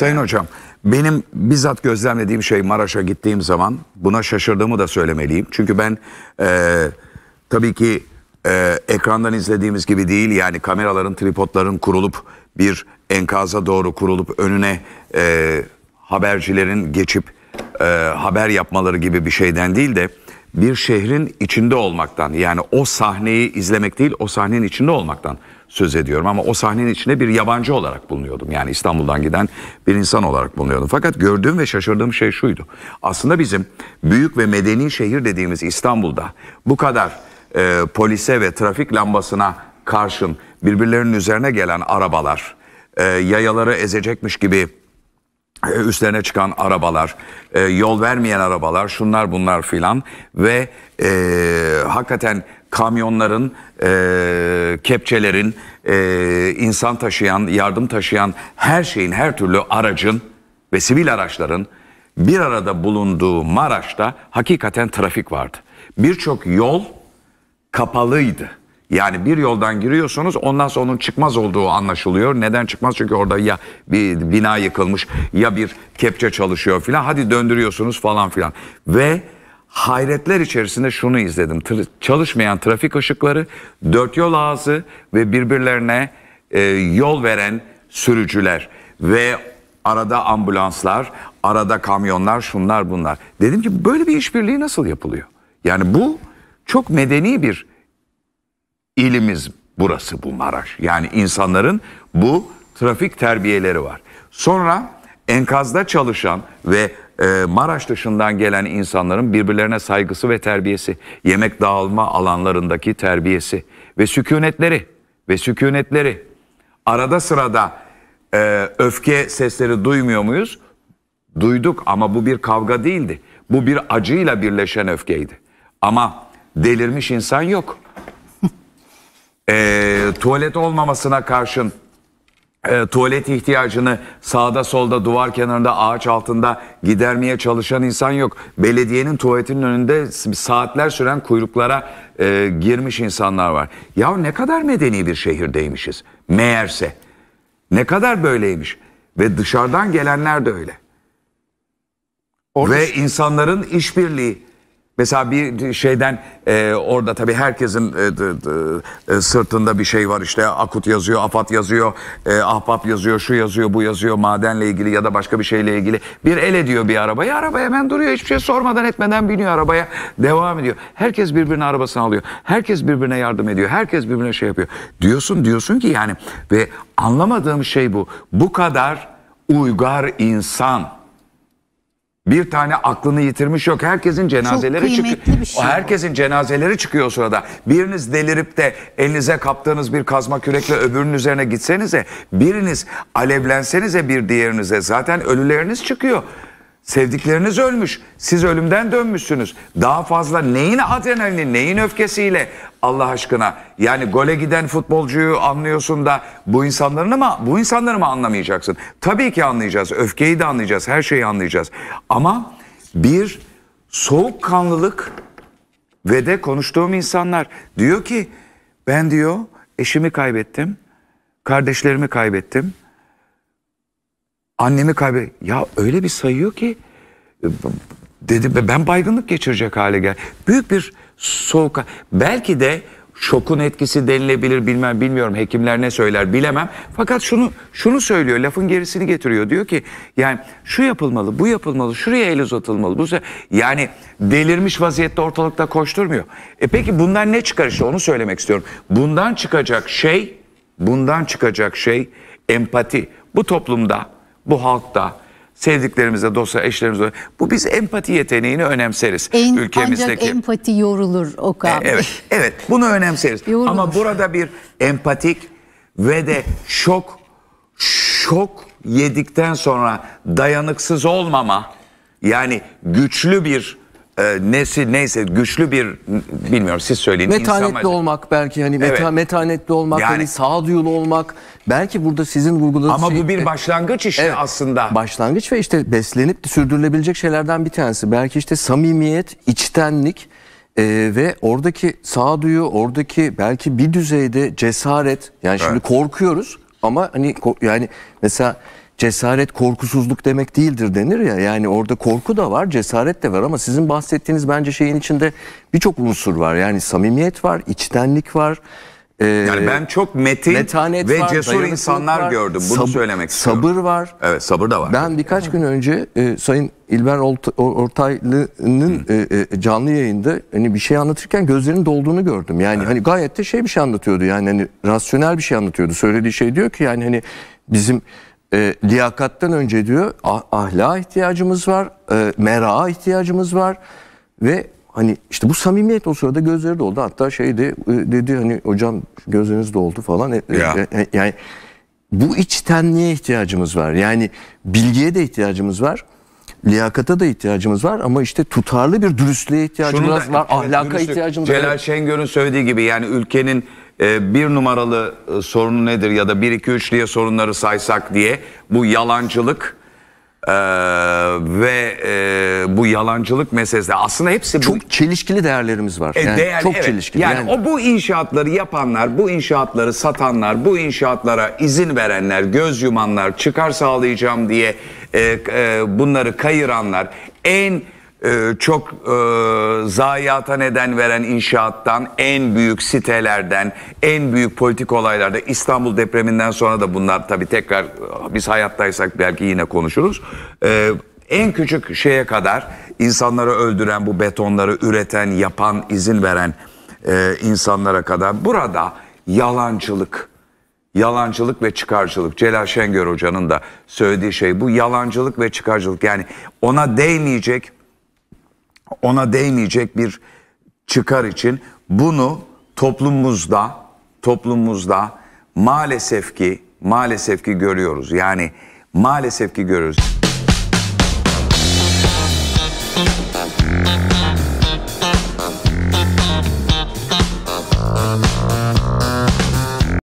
Sayın hocam benim bizzat gözlemlediğim şey Maraş'a gittiğim zaman buna şaşırdığımı da söylemeliyim. Çünkü ben e, tabii ki e, ekrandan izlediğimiz gibi değil yani kameraların tripodların kurulup bir enkaza doğru kurulup önüne e, habercilerin geçip e, haber yapmaları gibi bir şeyden değil de bir şehrin içinde olmaktan yani o sahneyi izlemek değil o sahnenin içinde olmaktan söz ediyorum ama o sahnenin içinde bir yabancı olarak bulunuyordum. Yani İstanbul'dan giden bir insan olarak bulunuyordum. Fakat gördüğüm ve şaşırdığım şey şuydu. Aslında bizim büyük ve medeni şehir dediğimiz İstanbul'da bu kadar e, polise ve trafik lambasına karşın birbirlerinin üzerine gelen arabalar, e, yayaları ezecekmiş gibi e, üstlerine çıkan arabalar, e, yol vermeyen arabalar, şunlar bunlar filan ve e, hakikaten kamyonların, e, kepçelerin, e, insan taşıyan, yardım taşıyan her şeyin, her türlü aracın ve sivil araçların bir arada bulunduğu Maraş'ta hakikaten trafik vardı. Birçok yol kapalıydı. Yani bir yoldan giriyorsunuz ondan sonra onun çıkmaz olduğu anlaşılıyor. Neden çıkmaz? Çünkü orada ya bir bina yıkılmış ya bir kepçe çalışıyor filan. Hadi döndürüyorsunuz falan filan. Ve hayretler içerisinde şunu izledim. Tır- çalışmayan trafik ışıkları, dört yol ağzı ve birbirlerine e, yol veren sürücüler ve arada ambulanslar, arada kamyonlar, şunlar bunlar. Dedim ki böyle bir işbirliği nasıl yapılıyor? Yani bu çok medeni bir ilimiz burası bu Maraş. Yani insanların bu trafik terbiyeleri var. Sonra enkazda çalışan ve e, Maraş dışından gelen insanların birbirlerine saygısı ve terbiyesi, yemek dağılma alanlarındaki terbiyesi ve sükunetleri ve sükunetleri. Arada sırada e, öfke sesleri duymuyor muyuz? Duyduk ama bu bir kavga değildi. Bu bir acıyla birleşen öfkeydi. Ama delirmiş insan yok. e, tuvalet olmamasına karşın e, tuvalet ihtiyacını sağda solda duvar kenarında ağaç altında gidermeye çalışan insan yok. Belediyenin tuvaletinin önünde saatler süren kuyruklara e, girmiş insanlar var. Ya ne kadar medeni bir şehirdeymişiz meğerse. Ne kadar böyleymiş ve dışarıdan gelenler de öyle. Orada... Ve insanların işbirliği Mesela bir şeyden e, orada tabii herkesin e, d, d, e, sırtında bir şey var işte akut yazıyor, afat yazıyor, e, ahbap yazıyor, şu yazıyor, bu yazıyor madenle ilgili ya da başka bir şeyle ilgili. Bir el ediyor bir arabayı, araba hemen duruyor hiçbir şey sormadan etmeden biniyor arabaya devam ediyor. Herkes birbirine arabasını alıyor, herkes birbirine yardım ediyor, herkes birbirine şey yapıyor. Diyorsun diyorsun ki yani ve anlamadığım şey bu. Bu kadar uygar insan bir tane aklını yitirmiş yok. Herkesin cenazeleri çıkıyor. Şey Herkesin bu. cenazeleri çıkıyor o sırada. Biriniz delirip de elinize kaptığınız bir kazma kürekle öbürünün üzerine gitsenize, biriniz alevlensenize bir diğerinize zaten ölüleriniz çıkıyor. Sevdikleriniz ölmüş. Siz ölümden dönmüşsünüz. Daha fazla neyin adrenalini, neyin öfkesiyle Allah aşkına? Yani gole giden futbolcuyu anlıyorsun da bu insanların mı bu insanları mı anlamayacaksın? Tabii ki anlayacağız. Öfkeyi de anlayacağız. Her şeyi anlayacağız. Ama bir soğukkanlılık ve de konuştuğum insanlar diyor ki ben diyor eşimi kaybettim. Kardeşlerimi kaybettim. Annemi kaybe... Ya öyle bir sayıyor ki e, dedi ben baygınlık geçirecek hale gel. Büyük bir soğuk. Belki de şokun etkisi denilebilir bilmem bilmiyorum hekimler ne söyler bilemem. Fakat şunu şunu söylüyor lafın gerisini getiriyor diyor ki yani şu yapılmalı bu yapılmalı şuraya el uzatılmalı. Bu yani delirmiş vaziyette ortalıkta koşturmuyor. E peki bundan ne çıkar işte onu söylemek istiyorum. Bundan çıkacak şey bundan çıkacak şey empati. Bu toplumda bu halkta sevdiklerimize, dostlar, eşlerimize. Bu biz empati yeteneğini önemseriz. En, ülkemizdeki. Ancak empati yorulur Okan. E, evet, evet bunu önemseriz. Yorulur. Ama burada bir empatik ve de şok, şok yedikten sonra dayanıksız olmama, yani güçlü bir e, nesi neyse güçlü bir bilmiyorum siz söyleyin. Metanetli insan... olmak belki hani meta, evet. metanetli olmak yani... hani sağduyulu olmak belki burada sizin vurguladığınız Ama şey, bu bir başlangıç işte evet, aslında. Başlangıç ve işte beslenip sürdürülebilecek şeylerden bir tanesi. Belki işte samimiyet, içtenlik e, ve oradaki sağduyu, oradaki belki bir düzeyde cesaret. Yani şimdi evet. korkuyoruz ama hani yani mesela cesaret korkusuzluk demek değildir denir ya. Yani orada korku da var, cesaret de var ama sizin bahsettiğiniz bence şeyin içinde birçok unsur var. Yani samimiyet var, içtenlik var. E, yani ben çok metin metanet ve var, cesur insanlar var, gördüm. Bunu sab- söylemek istiyorum. Sabır var. Evet, sabır da var. Ben birkaç gün önce e, Sayın İlber Ortaylı'nın e, e, canlı yayında hani bir şey anlatırken gözlerinin dolduğunu gördüm. Yani evet. hani gayet de şey bir şey anlatıyordu. Yani hani rasyonel bir şey anlatıyordu. Söylediği şey diyor ki yani hani bizim e, liyakattan önce diyor ah, ahlaka ihtiyacımız var, e, meraha ihtiyacımız var ve hani işte bu samimiyet o sırada gözleri doldu. Hatta şeydi e, dedi hani hocam gözleriniz doldu falan. E, ya. E, e, yani bu içtenliğe ihtiyacımız var. Yani bilgiye de ihtiyacımız var. Liyakata da ihtiyacımız var ama işte tutarlı bir dürüstlüğe ihtiyacımız da, var. Ahlaka dürüstlük, ihtiyacımız var. Celal Şengör'ün söylediği gibi yani ülkenin ee, bir numaralı e, sorunu nedir ya da 1 2 3 diye sorunları saysak diye bu yalancılık e, ve e, bu yalancılık meselesi aslında hepsi bu, Çok çelişkili değerlerimiz var. E, Yani değer- çok evet. çelişkili. Yani, Yani, o bu inşaatları yapanlar, bu inşaatları satanlar, bu inşaatlara izin verenler, göz yumanlar, çıkar sağlayacağım diye e, e, bunları kayıranlar en ee, çok e, zayiata neden veren inşaattan, en büyük sitelerden, en büyük politik olaylarda İstanbul depreminden sonra da bunlar tabi tekrar e, biz hayattaysak belki yine konuşuruz. E, en küçük şeye kadar insanları öldüren bu betonları üreten, yapan, izin veren e, insanlara kadar burada yalancılık, yalancılık ve çıkarcılık. Celal Şengör Hoca'nın da söylediği şey bu yalancılık ve çıkarcılık. Yani ona değmeyecek ona değmeyecek bir çıkar için bunu toplumumuzda toplumumuzda maalesef ki maalesef ki görüyoruz. Yani maalesef ki görüyoruz.